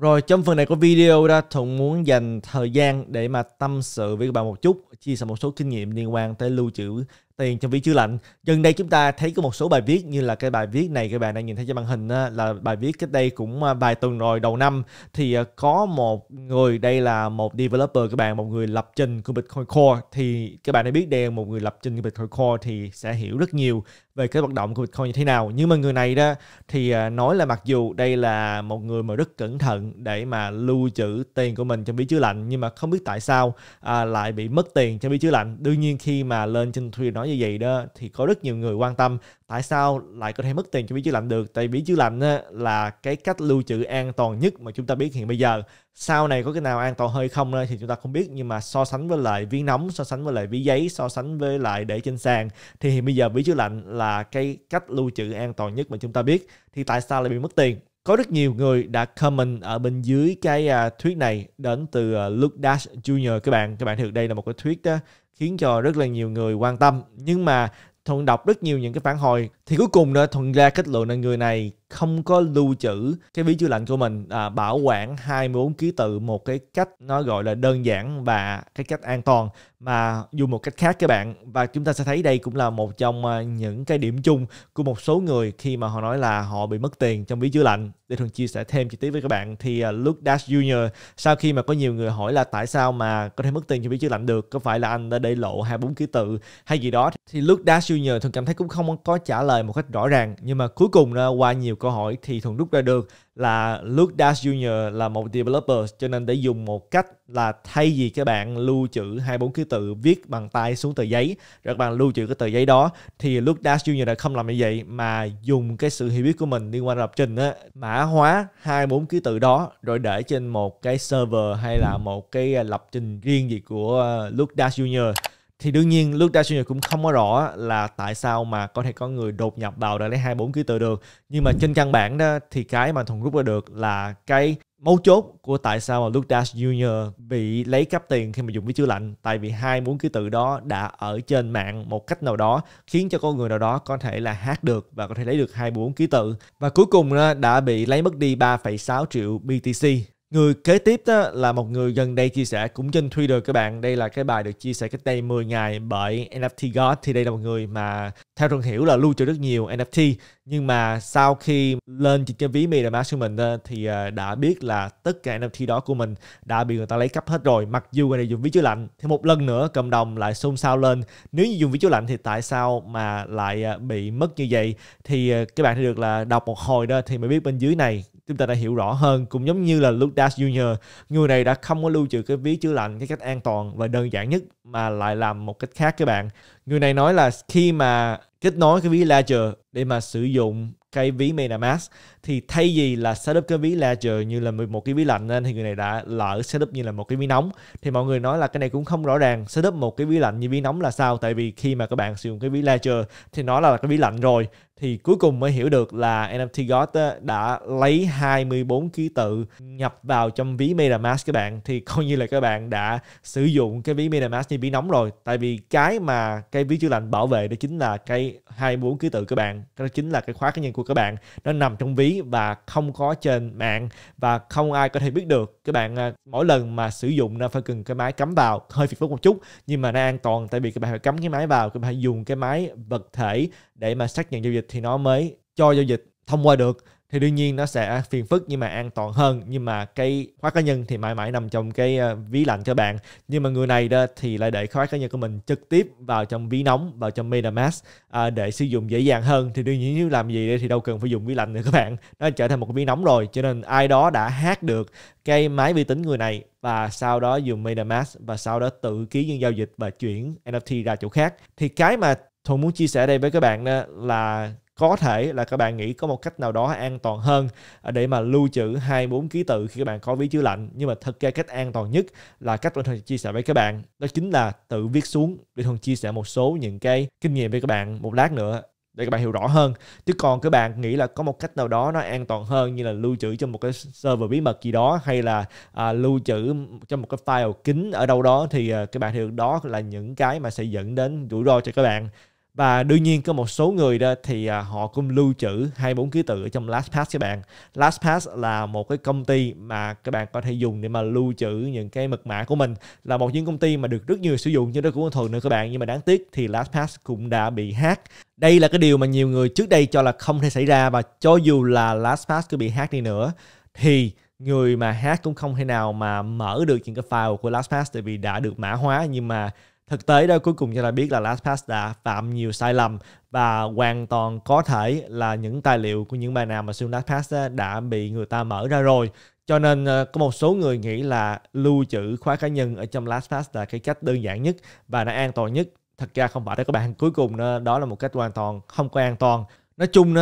Rồi trong phần này của video đó Thuận muốn dành thời gian để mà tâm sự với các bạn một chút, chia sẻ một số kinh nghiệm liên quan tới lưu trữ tiền trong ví chứa lạnh gần đây chúng ta thấy có một số bài viết như là cái bài viết này các bạn đang nhìn thấy trên màn hình là bài viết cách đây cũng à, vài tuần rồi đầu năm thì à, có một người đây là một developer các bạn một người lập trình của Bitcoin Core thì các bạn đã biết đây là một người lập trình của Bitcoin Core thì sẽ hiểu rất nhiều về cái hoạt động của Bitcoin như thế nào nhưng mà người này đó thì à, nói là mặc dù đây là một người mà rất cẩn thận để mà lưu trữ tiền của mình trong ví chứa lạnh nhưng mà không biết tại sao à, lại bị mất tiền trong ví chứa lạnh đương nhiên khi mà lên trên Twitter nói như vậy đó thì có rất nhiều người quan tâm tại sao lại có thể mất tiền cho bí chữ lạnh được tại bí chữ lạnh á, là cái cách lưu trữ an toàn nhất mà chúng ta biết hiện bây giờ sau này có cái nào an toàn hơi không thì chúng ta không biết nhưng mà so sánh với lại ví nóng so sánh với lại ví giấy so sánh với lại để trên sàn thì hiện bây giờ bí chữ lạnh là cái cách lưu trữ an toàn nhất mà chúng ta biết thì tại sao lại bị mất tiền có rất nhiều người đã comment ở bên dưới cái uh, à, thuyết này đến từ uh, Luke Dash Jr. các bạn các bạn thấy đây là một cái thuyết đó khiến cho rất là nhiều người quan tâm nhưng mà thuận đọc rất nhiều những cái phản hồi thì cuối cùng nữa thuận ra kết luận là người này không có lưu trữ cái ví chữ lạnh của mình à, bảo quản 24 ký tự một cái cách nó gọi là đơn giản và cái cách an toàn mà dùng một cách khác các bạn và chúng ta sẽ thấy đây cũng là một trong à, những cái điểm chung của một số người khi mà họ nói là họ bị mất tiền trong ví chữa lạnh để thường chia sẻ thêm chi tiết với các bạn thì à, Luke Dash Jr sau khi mà có nhiều người hỏi là tại sao mà có thể mất tiền trong ví chữa lạnh được có phải là anh đã để lộ 24 ký tự hay gì đó thì Luke Dash Jr thường cảm thấy cũng không có trả lời một cách rõ ràng nhưng mà cuối cùng à, qua nhiều câu hỏi thì thường rút ra được là Luke Dash Jr. là một developer cho nên để dùng một cách là thay vì các bạn lưu trữ hai bốn ký tự viết bằng tay xuống tờ giấy rồi các bạn lưu trữ cái tờ giấy đó thì Luke Dash Jr. đã không làm như vậy mà dùng cái sự hiểu biết của mình liên quan lập trình á mã hóa hai bốn ký tự đó rồi để trên một cái server hay là một cái lập trình riêng gì của Luke Dash Jr thì đương nhiên Luke Dow Jr. cũng không có rõ là tại sao mà có thể có người đột nhập vào để lấy 24 ký tự được. Nhưng mà trên căn bản đó thì cái mà Thuần rút ra được là cái mấu chốt của tại sao mà Lucas Junior bị lấy cắp tiền khi mà dùng cái chữa lạnh tại vì hai bốn ký tự đó đã ở trên mạng một cách nào đó khiến cho con người nào đó có thể là hát được và có thể lấy được hai bốn ký tự và cuối cùng đã bị lấy mất đi 3,6 triệu BTC Người kế tiếp đó là một người gần đây chia sẻ cũng trên Twitter các bạn. Đây là cái bài được chia sẻ cách đây 10 ngày bởi NFT God. Thì đây là một người mà theo Thuận hiểu là lưu trữ rất nhiều NFT. Nhưng mà sau khi lên trên cái ví MetaMask của mình đó, thì à, đã biết là tất cả NFT đó của mình đã bị người ta lấy cắp hết rồi. Mặc dù người này dùng ví chứa lạnh. Thì một lần nữa cộng đồng lại xôn xao lên. Nếu như dùng ví chứa lạnh thì tại sao mà lại à, bị mất như vậy? Thì à, các bạn thấy được là đọc một hồi đó thì mới biết bên dưới này chúng ta đã hiểu rõ hơn cũng giống như là Lucas Junior người này đã không có lưu trữ cái ví chứa lạnh cái cách an toàn và đơn giản nhất mà lại làm một cách khác các bạn người này nói là khi mà kết nối cái ví Ledger để mà sử dụng cái ví MetaMask thì thay vì là setup cái ví Ledger như là một cái ví lạnh nên thì người này đã lỡ setup như là một cái ví nóng thì mọi người nói là cái này cũng không rõ ràng setup một cái ví lạnh như ví nóng là sao tại vì khi mà các bạn sử dụng cái ví Ledger thì nó là cái ví lạnh rồi thì cuối cùng mới hiểu được là NFT God đã lấy 24 ký tự nhập vào trong ví MetaMask các bạn thì coi như là các bạn đã sử dụng cái ví MetaMask như ví nóng rồi tại vì cái mà cái ví chữa lạnh bảo vệ đó chính là cái 24 ký tự các bạn đó chính là cái khóa cá nhân của các bạn nó nằm trong ví và không có trên mạng và không ai có thể biết được các bạn à, mỗi lần mà sử dụng nên phải cần cái máy cắm vào hơi phiền phức một chút nhưng mà nó an toàn tại vì các bạn phải cắm cái máy vào các bạn phải dùng cái máy vật thể để mà xác nhận giao dịch thì nó mới cho giao dịch thông qua được thì đương nhiên nó sẽ phiền phức nhưng mà an toàn hơn nhưng mà cái khóa cá nhân thì mãi mãi nằm trong cái ờ, ví lạnh cho bạn nhưng mà người này đó thì lại để khóa cá nhân của mình trực tiếp vào trong ví nóng vào trong MetaMask à, để sử dụng dễ dàng hơn thì đương nhiên nếu làm gì thì đâu cần phải dùng ví lạnh nữa các bạn nó trở thành một ví nóng rồi cho nên ai đó đã hack được cái máy vi tính người này và sau đó dùng MetaMask và sau đó tự ký những giao dịch và chuyển NFT ra chỗ khác thì cái mà Thuận muốn chia sẻ đây với các bạn đó là có thể là các bạn nghĩ có một cách nào đó an toàn hơn à, để mà lưu trữ 24 ký tự khi các bạn có ví chứa lạnh nhưng mà thật ra cách an toàn nhất là cách mà thường chia sẻ với các bạn đó chính là tự viết xuống để thường chia sẻ một số những cái kinh nghiệm với các bạn một lát nữa để các bạn hiểu rõ hơn chứ còn các bạn nghĩ là có một cách nào đó nó an toàn hơn như là lưu trữ trong một cái server bí mật gì đó hay là à, lưu trữ trong một cái file kín ở đâu đó thì à, các bạn hiểu đó là những cái mà sẽ dẫn đến rủi ro cho các bạn và đương nhiên có một số người đó thì à, họ cũng lưu trữ 24 ký tự ở trong LastPass các bạn. LastPass là một cái công ty mà các bạn có thể dùng để mà lưu trữ những cái mật mã của mình là một những công ty mà được rất nhiều sử dụng cho đó cũng thường nữa các bạn nhưng mà đáng tiếc thì LastPass cũng đã bị hack. Đây là cái điều mà nhiều người trước đây cho là không thể xảy ra và cho dù là LastPass cứ bị hack đi nữa thì người mà hack cũng không thể nào mà mở được những cái file của LastPass tại vì đã được mã hóa nhưng mà thực tế đó cuối cùng cho ta biết là LastPass đã phạm nhiều sai lầm và hoàn toàn có thể là những tài liệu của những bài nào mà sử LastPass đã bị người ta mở ra rồi cho nên ờ, có một số người nghĩ là lưu trữ khóa cá nhân ở trong LastPass là cái cách đơn giản nhất và nó an toàn nhất thật ra không phải đấy các bạn cuối cùng đó là một cách hoàn toàn không có an toàn nói chung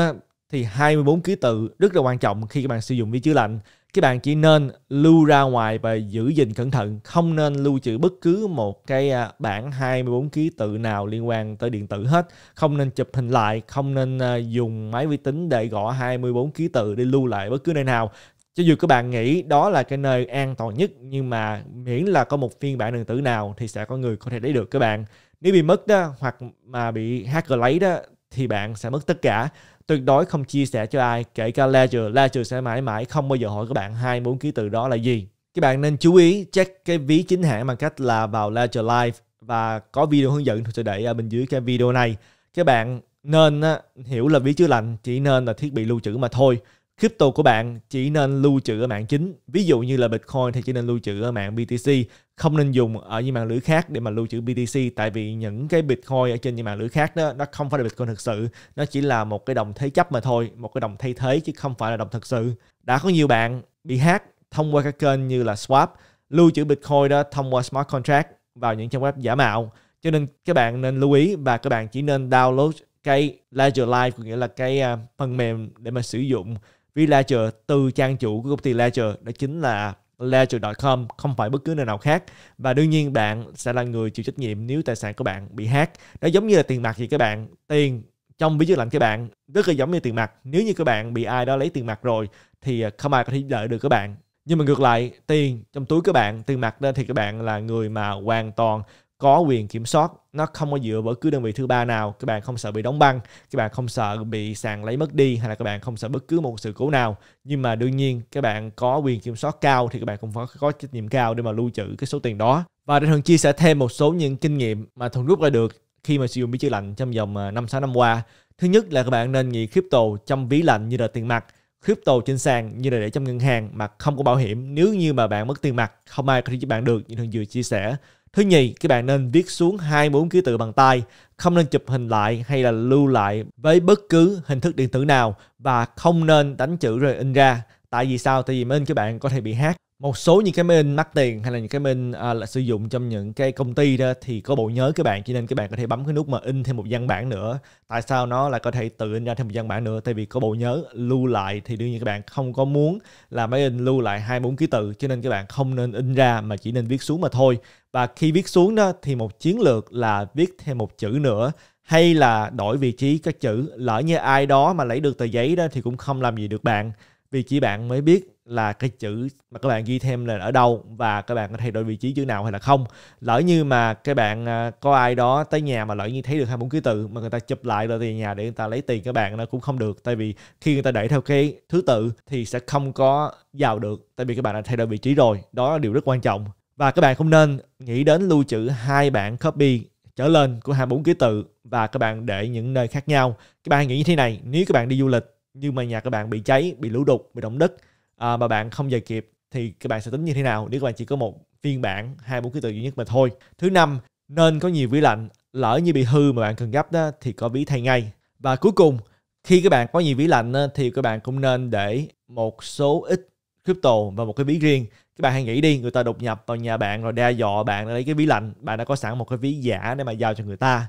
thì 24 ký tự rất là quan trọng khi các bạn sử dụng vi chứa lạnh các bạn chỉ nên lưu ra ngoài và giữ gìn cẩn thận không nên lưu trữ bất cứ một cái à, bản 24 ký tự nào liên quan tới điện tử hết không nên chụp hình lại không nên à, dùng máy vi tính để gõ 24 ký tự để lưu lại bất cứ nơi nào cho dù các bạn nghĩ đó là cái nơi an toàn nhất nhưng mà miễn là có một phiên bản điện tử nào thì sẽ có người có thể lấy được các bạn nếu bị mất đó hoặc mà bị hacker lấy đó thì bạn sẽ mất tất cả tuyệt đối không chia sẻ cho ai kể cả ledger ledger sẽ mãi mãi không bao giờ hỏi các bạn hai bốn ký tự đó là gì các bạn nên chú ý check cái ví chính hãng bằng cách là vào ledger live và có video hướng dẫn tôi sẽ để ở bên dưới cái video này các bạn nên hiểu là ví chứa lạnh chỉ nên là thiết bị lưu trữ mà thôi crypto của bạn chỉ nên lưu trữ ở mạng chính ví dụ như là bitcoin thì chỉ nên lưu trữ ở mạng btc không nên dùng ở những mạng lưới khác để mà lưu trữ btc tại vì những cái bitcoin ở trên những mạng lưới khác đó nó không phải là bitcoin thực sự nó chỉ là một cái đồng thế chấp mà thôi một cái đồng thay thế chứ không phải là đồng thực sự đã có nhiều bạn bị hack thông qua các kênh như là swap lưu trữ bitcoin đó thông qua smart contract vào những trang web giả mạo cho nên các bạn nên lưu ý và các bạn chỉ nên download cái Ledger Live có nghĩa là cái à, phần mềm để mà sử dụng vì Ledger từ trang chủ của công ty Ledger đó chính là ledger.com không phải bất cứ nơi nào khác và đương nhiên bạn sẽ là người chịu trách nhiệm nếu tài sản của bạn bị hack nó giống như là tiền mặt thì các bạn tiền trong ví dụ lạnh các bạn rất là giống như tiền mặt nếu như các bạn bị ai đó lấy tiền mặt rồi thì à, không ai có thể đợi được các bạn nhưng mà ngược lại tiền trong túi các bạn tiền mặt nên thì các bạn là người mà hoàn toàn có quyền kiểm soát nó không có dựa bởi cứ đơn vị thứ ba nào các bạn không sợ bị đóng băng các bạn không sợ bị sàn lấy mất đi hay là các bạn không sợ bất cứ một sự cố nào nhưng mà đương nhiên các bạn có quyền kiểm soát cao thì các bạn cũng phải có trách nhiệm cao để mà lưu trữ cái số tiền đó và để Hường chia sẻ thêm một số những kinh nghiệm mà thường rút ra được khi mà sử dụng ví chữ lạnh trong vòng 5-6 à, năm qua. Thứ nhất là các bạn nên nghĩ crypto trong ví lạnh như là tiền mặt, crypto trên sàn như là để trong ngân hàng mà không có bảo hiểm nếu như mà bạn mất tiền mặt không ai có thể giúp bạn được như Hường vừa chia sẻ. Thứ nhì, các bạn nên viết xuống 24 ký tự bằng tay, không nên chụp hình lại hay là lưu lại với bất cứ hình thức điện tử nào và không nên đánh chữ rồi in ra. Tại vì sao? Tại vì in các bạn có thể bị hack một số những cái main mắc tiền hay là những cái main à, là sử dụng trong những cái công ty đó thì có bộ nhớ các bạn cho nên các bạn có thể bấm cái nút mà in thêm một văn bản nữa tại sao nó lại có thể tự in ra thêm một văn bản nữa tại vì có bộ nhớ lưu lại thì đương nhiên các bạn không có muốn là máy in lưu lại hai bốn ký tự cho nên các bạn không nên in ra mà chỉ nên viết xuống mà thôi và khi viết xuống đó thì một chiến lược là viết thêm một chữ nữa hay là đổi vị trí các chữ lỡ như ai đó mà lấy được tờ giấy đó thì cũng không làm gì được bạn vì chỉ bạn mới biết là cái chữ mà các bạn ghi thêm là ở đâu và các bạn có thay đổi vị trí chữ nào hay là không lỡ như mà các bạn à, có ai đó tới nhà mà lỡ như thấy được hai bốn ký tự mà người ta chụp lại rồi tiền nhà để người ta lấy tiền các bạn nó cũng không được tại vì khi người ta đẩy theo cái thứ tự thì sẽ không có vào được tại vì các bạn đã thay đổi vị trí rồi đó là điều rất quan trọng và các bạn không nên nghĩ đến lưu trữ hai bản copy trở lên của hai bốn ký tự và các bạn để những nơi khác nhau. Các bạn nghĩ như thế này, nếu các bạn đi du lịch nhưng mà nhà các bạn bị cháy bị lũ đục bị động đất à, mà bạn không về kịp thì các bạn sẽ tính như thế nào nếu các bạn chỉ có một phiên bản hai bốn ký tự duy nhất mà thôi thứ năm nên có nhiều ví lạnh lỡ như bị hư mà bạn cần gấp đó thì có ví thay ngay và cuối cùng khi các bạn có nhiều ví lạnh thì các bạn cũng nên để một số ít crypto và một cái ví riêng các bạn hãy nghĩ đi người ta đột nhập vào nhà bạn rồi đe dọa bạn lấy cái ví lạnh bạn đã có sẵn một cái ví giả để mà giao cho người ta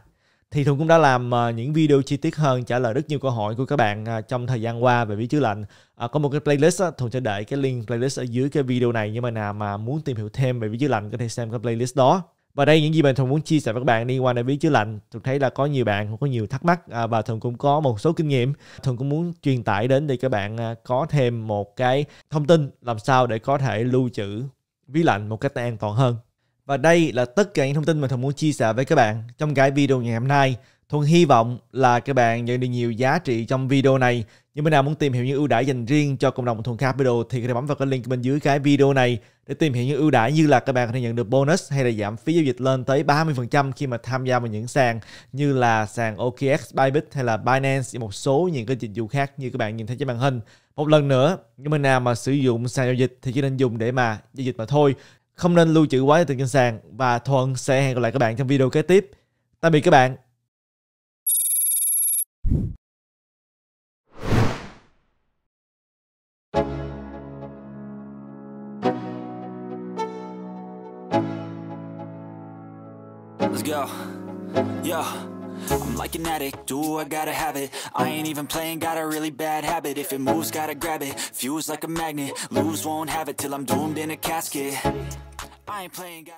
thì Thuận cũng đã làm ờ, những video chi tiết hơn trả lời rất nhiều câu hỏi của các bạn ờ, trong thời gian qua về ví chứa lạnh. À, có một cái playlist á, sẽ để cái link playlist ở dưới cái video này nhưng mà nào mà muốn tìm hiểu thêm về ví chứa lạnh có thể xem cái playlist đó. Và đây những gì mình thường muốn chia sẻ với các bạn đi qua đến ví chứa lạnh. Thuận thấy là có nhiều bạn cũng có nhiều thắc mắc và Thuận cũng có một số kinh nghiệm. Thuận cũng muốn truyền tải đến để các bạn có thêm một cái thông tin làm sao để có thể lưu trữ ví lạnh một cách an toàn hơn. Và đây là tất cả những thông tin mà Thuận muốn chia sẻ với các bạn trong cái video ngày hôm nay. Thuận hy vọng là các bạn nhận được nhiều giá trị trong video này. Những bạn nào muốn tìm hiểu những ưu đãi dành riêng cho cộng đồng Thuận Capital thì có thể bấm vào cái link bên dưới cái video này để tìm hiểu những ưu đãi như là các bạn có thể nhận được bonus hay là giảm phí giao dịch lên tới 30% khi mà tham gia vào những sàn như là sàn OKX, Bybit hay là Binance và một số những cái dịch vụ khác như các bạn nhìn thấy trên màn hình. Một lần nữa, những bạn nào mà sử dụng sàn giao dịch thì chỉ nên dùng để mà giao dịch mà thôi không nên lưu trữ quá từ trên sàn và Thuận sẽ hẹn gặp lại các bạn trong video kế tiếp. Tạm biệt các bạn. Let's go. Yo. I'm like an addict, do I gotta have it I ain't even playing, got a really bad habit If it moves, gotta grab it, fuse like a magnet Lose, won't have it till I'm doomed in a casket I ain't playing, got